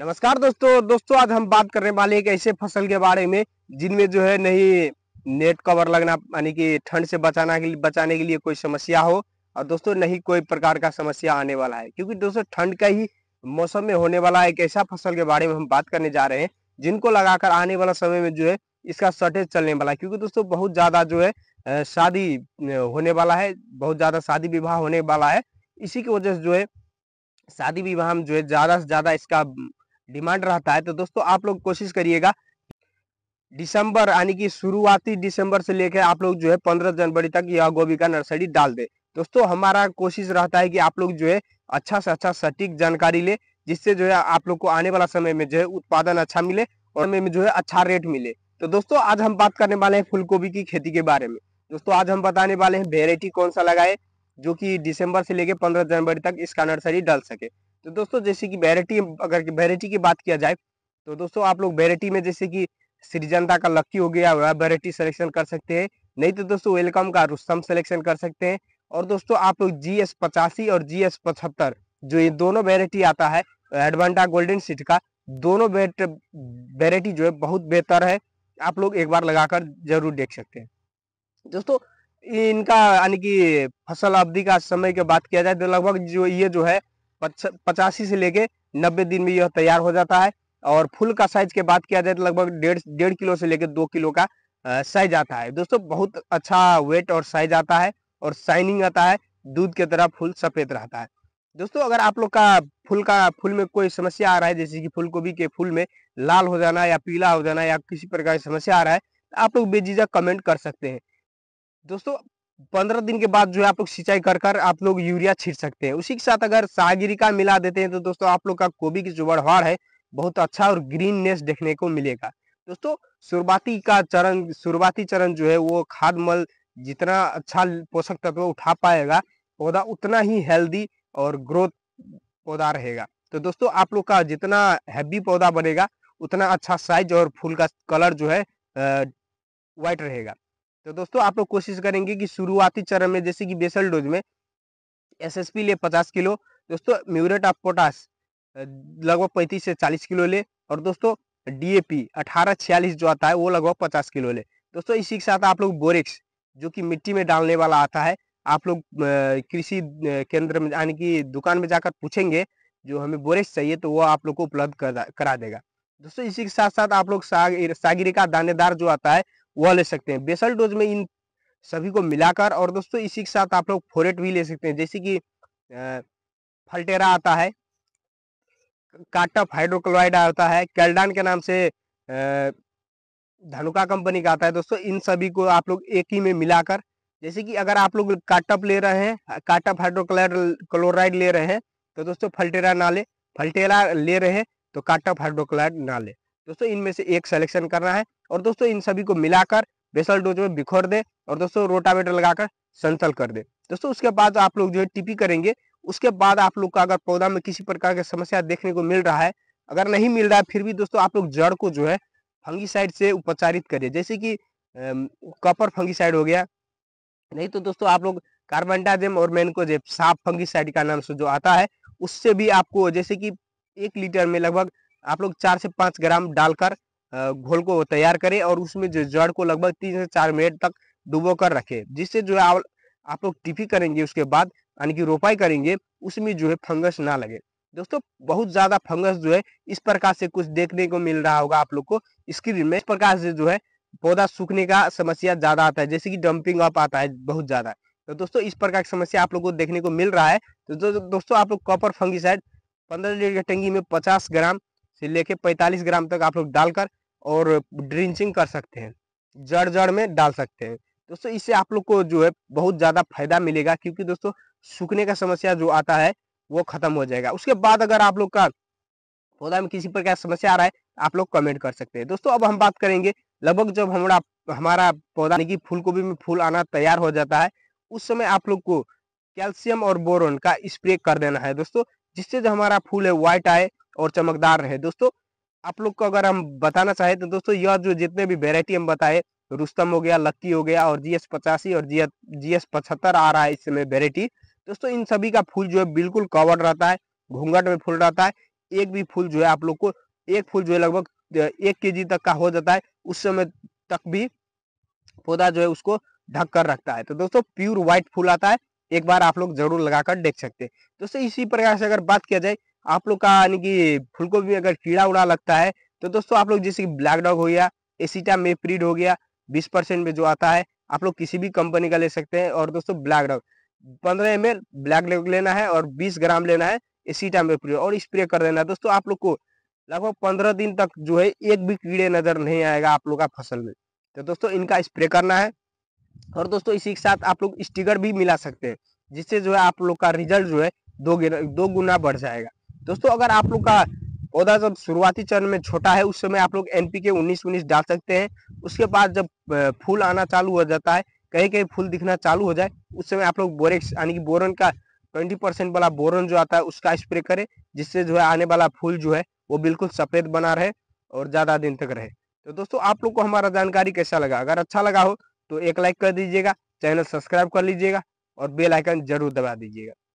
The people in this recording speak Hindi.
नमस्कार दोस्तों दोस्तों आज हम बात करने वाले एक ऐसे फसल के बारे में जिनमें जो है नहीं नेट कवर लगना यानी कि ठंड से बचाना के लिए बचाने के लिए कोई समस्या हो और दोस्तों नहीं कोई प्रकार का समस्या आने वाला है क्योंकि दोस्तों ठंड का ही मौसम में होने वाला एक ऐसा फसल के बारे में हम बात करने जा रहे हैं जिनको लगाकर आने वाला समय में जो है इसका शॉर्टेज चलने वाला है क्योंकि दोस्तों बहुत ज्यादा जो है शादी होने वाला है बहुत ज्यादा शादी विवाह होने वाला है इसी की वजह से जो है शादी विवाह में जो है ज्यादा से ज्यादा इसका डिमांड रहता है तो दोस्तों आप लोग कोशिश करिएगा दिसंबर यानी कि शुरुआती दिसंबर से लेकर आप लोग जो है पंद्रह जनवरी तक यह गोभी का नर्सरी डाल दे दोस्तों हमारा कोशिश रहता है कि आप लोग जो है अच्छा से अच्छा सटीक जानकारी ले जिससे जो है आप लोग को आने वाला समय में जो है उत्पादन अच्छा मिले और में जो है अच्छा रेट मिले तो दोस्तों आज हम बात करने वाले हैं फूलगोभी की खेती के बारे में दोस्तों आज हम बताने वाले हैं वेरायटी कौन सा लगाए जो कि दिसंबर से लेकर पंद्रह जनवरी तक इसका नर्सरी डाल सके तो दोस्तों जैसे कि वेराइटी अगर वेराइटी की बात किया जाए तो दोस्तों आप लोग वेराइटी में जैसे कि श्रीजनता का लक्की हो गया वह वेराइटी सिलेक्शन कर सकते हैं नहीं तो दोस्तों वेलकम का रुस्तम सिलेक्शन कर सकते हैं और दोस्तों आप लोग जी एस पचासी और जी एस पचहत्तर जो ये दोनों वेराइटी आता है एडवांटा गोल्डन सीट का दोनों वेराइटी जो है बहुत बेहतर है आप लोग एक बार लगाकर जरूर देख सकते हैं दोस्तों इनका यानी कि फसल अवधि का समय की बात किया जाए तो लगभग जो ये जो है पचासी से लेके नब्बे दिन में यह तैयार हो जाता है और फूल का साइज के बात किया जाए तो लगभग डेढ़ डेढ़ किलो से लेकर दो किलो का साइज आता है दोस्तों बहुत अच्छा वेट और साइज आता है और शाइनिंग आता है दूध की तरह फूल सफ़ेद रहता है दोस्तों अगर आप लोग का फूल का फूल में कोई समस्या आ रहा है जैसे कि फूलगोभी के फूल में लाल हो जाना या पीला हो जाना या किसी प्रकार की समस्या आ रहा है तो आप लोग बेझिझक कमेंट कर सकते हैं दोस्तों पंद्रह दिन के बाद जो है आप लोग सिंचाई कर कर आप लोग यूरिया छीट सकते हैं उसी के साथ अगर सागिरी का मिला देते हैं तो दोस्तों आप लोग का कोबी की जो बढ़वाड़ है बहुत अच्छा और ग्रीननेस देखने को मिलेगा दोस्तों शुरुआती का चरण शुरुआती चरण जो है वो खाद मल जितना अच्छा पोषक तत्व उठा पाएगा पौधा उतना ही हेल्दी और ग्रोथ पौधा रहेगा तो दोस्तों आप लोग का जितना हैवी पौधा बनेगा उतना अच्छा साइज और फूल का कलर जो है वाइट रहेगा तो दोस्तों आप लोग कोशिश करेंगे कि शुरुआती चरण में जैसे कि बेसल डोज में एसएसपी ले 50 किलो दोस्तों म्यूरेट ऑफ पोटास लगभग 35 से 40 किलो ले और दोस्तों डीएपी 18 छियालीस जो आता है वो लगभग 50 किलो ले दोस्तों इसी के साथ आप लोग बोरिक्स जो कि मिट्टी में डालने वाला आता है आप लोग कृषि केंद्र में यानी कि दुकान में जाकर पूछेंगे जो हमें बोरेक्स चाहिए तो वो आप लोग को उपलब्ध करा देगा दोस्तों इसी के साथ साथ आप लोग साग सागरिका दानेदार जो आता है वह ले सकते हैं बेसल डोज में इन सभी को मिलाकर और दोस्तों इसी के साथ आप लोग फोरेट भी ले सकते हैं जैसे कि फल्टेरा आता है काटअप हाइड्रोक्लोराइड आता है कैलडान के नाम से धनुका कंपनी का आता है दोस्तों इन सभी को आप लोग एक ही में मिलाकर जैसे कि अगर आप लोग काटअप ले रहे हैं काटअप हाइड्रोक्लोराइड क्लोराइड ले रहे हैं तो दोस्तों फल्टेरा ना ले फल्टेरा ले रहे हैं तो काटअप हाइड्रोक्लोराइड ना ले दोस्तों इनमें से एक सेलेक्शन करना है और दोस्तों इन सभी को मिलाकर बेसल डोज में बिखोर दे और दोस्तों रोटावेटर लगाकर संतल कर दे दोस्तों उसके बाद आप लोग जो है टिपी करेंगे उसके बाद आप लोग का अगर पौधा में किसी प्रकार की समस्या देखने को मिल रहा है अगर नहीं मिल रहा है फिर भी दोस्तों आप लोग जड़ को जो है फंगीसाइड से उपचारित करिए जैसे कि कॉपर फंगीसाइड हो गया नहीं तो दोस्तों आप लोग कार्बन डाइजेम और जो साफ फंगीसाइड का नाम से जो आता है उससे भी आपको जैसे कि एक लीटर में लगभग आप लोग चार से पाँच ग्राम डालकर घोल को तैयार करें और उसमें जो जड़ को लगभग तीन से चार मिनट तक डुबो कर रखें जिससे जो है आप लोग टिफी करेंगे उसके बाद यानी कि रोपाई करेंगे उसमें जो है फंगस ना लगे दोस्तों बहुत ज्यादा फंगस जो है इस प्रकार से कुछ देखने को मिल रहा होगा आप लोग को स्क्रीन में इस प्रकार से जो है पौधा सूखने का समस्या ज्यादा आता है जैसे कि डंपिंग अप आता है बहुत ज्यादा तो दोस्तों इस प्रकार की समस्या आप लोग को देखने को मिल रहा है तो दो, दोस्तों आप लोग कॉपर फंगिसाइड पंद्रह लीटर की टंगी में पचास ग्राम से लेके पैंतालीस ग्राम तक आप लोग डालकर और ड्रिंचिंग कर सकते हैं जड़ जड़ में डाल सकते हैं दोस्तों इससे आप लोग को जो है बहुत ज़्यादा फायदा मिलेगा क्योंकि दोस्तों सूखने का समस्या जो आता है वो खत्म हो जाएगा उसके बाद अगर आप लोग का पौधा में किसी प्रकार समस्या आ रहा है आप लोग कमेंट कर सकते हैं दोस्तों अब हम बात करेंगे लगभग जब हमारा हमारा पौधा की फूल गोभी में फूल आना तैयार हो जाता है उस समय आप लोग को कैल्शियम और बोरोन का स्प्रे कर देना है दोस्तों जिससे जो हमारा फूल है व्हाइट आए और चमकदार रहे दोस्तों आप लोग को अगर हम बताना चाहें तो दोस्तों यह जो जितने भी वेरायटी हम बताए रुस्तम हो गया लक्की हो गया और जीएस पचासी और जी जीएस पचहत्तर आ रहा है इस समय वेरायटी दोस्तों इन सभी का फूल जो है बिल्कुल कवर्ड रहता है घूंघट में फूल रहता है एक भी फूल जो है आप लोग को एक फूल जो है लगभग एक के तक का हो जाता है उस समय तक भी पौधा जो है उसको ढक कर रखता है तो दोस्तों प्योर व्हाइट फूल आता है एक बार आप लोग जरूर लगाकर देख सकते हैं दोस्तों इसी प्रकार से अगर बात किया जाए आप लोग का यानी कि फूलगोभी में अगर कीड़ा उड़ा लगता है तो दोस्तों आप लोग जैसे कि ब्लैक डॉग हो गया एसिटा मेप्रीड हो गया बीस परसेंट में जो आता है आप लोग किसी भी कंपनी का ले सकते हैं और दोस्तों ब्लैक डॉग पंद्रह एम ब्लैक डॉग लेना है और बीस ग्राम लेना है एसिटा मेप्रीड और स्प्रे कर देना है दोस्तों आप लोग को लगभग पंद्रह दिन तक जो है एक भी कीड़े नजर नहीं आएगा आप लोग का फसल में तो दोस्तों इनका स्प्रे करना है और दोस्तों इसी के साथ आप लोग स्टिकर भी मिला सकते हैं जिससे जो है आप लोग का रिजल्ट जो है दो दो गुना बढ़ जाएगा दोस्तों अगर आप लोग का पौधा जब शुरुआती चरण में छोटा है उस समय आप लोग एन पी के उन्नीस उन्नीस डाल सकते हैं उसके बाद जब फूल आना चालू हो जाता है कहीं कहीं फूल दिखना चालू हो जाए उस समय आप लोग बोरेक्स यानी कि बोरन का ट्वेंटी परसेंट वाला बोरन जो आता है उसका स्प्रे करें जिससे जो है आने वाला फूल जो है वो बिल्कुल सफेद बना रहे और ज़्यादा दिन तक रहे तो दोस्तों आप लोग को हमारा जानकारी कैसा लगा अगर अच्छा लगा हो तो एक लाइक कर दीजिएगा चैनल सब्सक्राइब कर लीजिएगा और बेल आइकन जरूर दबा दीजिएगा